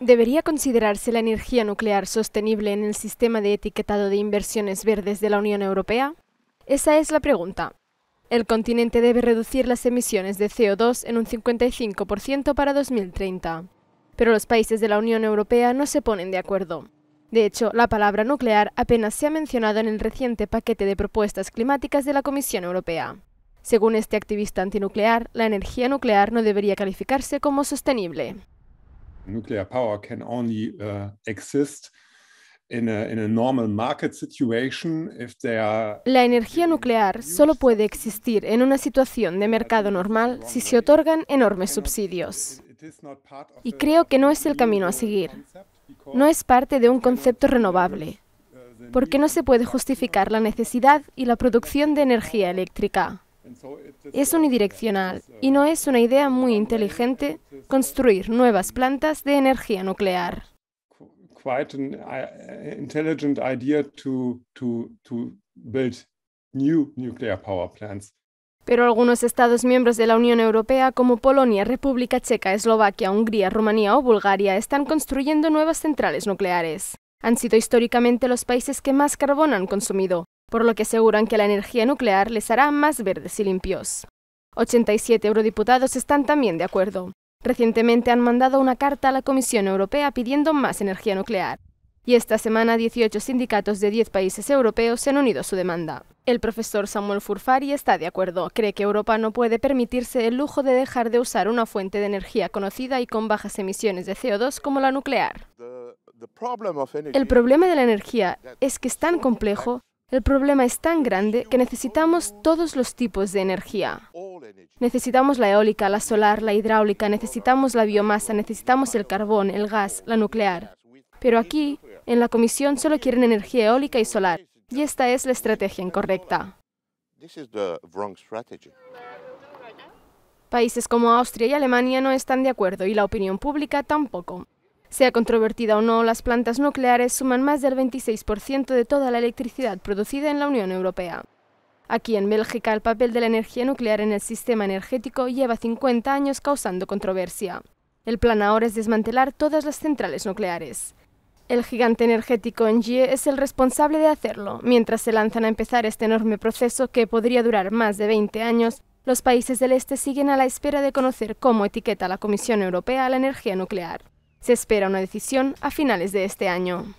¿Debería considerarse la energía nuclear sostenible en el sistema de etiquetado de inversiones verdes de la Unión Europea? Esa es la pregunta. El continente debe reducir las emisiones de CO2 en un 55% para 2030. Pero los países de la Unión Europea no se ponen de acuerdo. De hecho, la palabra nuclear apenas se ha mencionado en el reciente paquete de propuestas climáticas de la Comisión Europea. Según este activista antinuclear, la energía nuclear no debería calificarse como sostenible nuclear power can only exist La energía nuclear solo puede existir en una situación de mercado normal si se otorgan enormes subsidios. Y creo que no es el camino a seguir. No es parte de un concepto renovable, porque no se puede justificar la necesidad y la producción de energía eléctrica. Es unidireccional y no es una idea muy inteligente construir nuevas plantas de energía nuclear. Pero algunos Estados miembros de la Unión Europea, como Polonia, República Checa, Eslovaquia, Hungría, Rumanía o Bulgaria, están construyendo nuevas centrales nucleares. Han sido históricamente los países que más carbón han consumido, por lo que aseguran que la energía nuclear les hará más verdes y limpios. 87 eurodiputados están también de acuerdo. Recientemente han mandado una carta a la Comisión Europea pidiendo más energía nuclear. Y esta semana 18 sindicatos de 10 países europeos se han unido a su demanda. El profesor Samuel Furfari está de acuerdo. Cree que Europa no puede permitirse el lujo de dejar de usar una fuente de energía conocida y con bajas emisiones de CO2 como la nuclear. El problema de la energía es que es tan complejo, el problema es tan grande que necesitamos todos los tipos de energía. Necesitamos la eólica, la solar, la hidráulica, necesitamos la biomasa, necesitamos el carbón, el gas, la nuclear. Pero aquí, en la comisión, solo quieren energía eólica y solar. Y esta es la estrategia incorrecta. Países como Austria y Alemania no están de acuerdo y la opinión pública tampoco. Sea controvertida o no, las plantas nucleares suman más del 26% de toda la electricidad producida en la Unión Europea. Aquí en Bélgica el papel de la energía nuclear en el sistema energético lleva 50 años causando controversia. El plan ahora es desmantelar todas las centrales nucleares. El gigante energético Engie es el responsable de hacerlo. Mientras se lanzan a empezar este enorme proceso que podría durar más de 20 años, los países del este siguen a la espera de conocer cómo etiqueta la Comisión Europea a la energía nuclear. Se espera una decisión a finales de este año.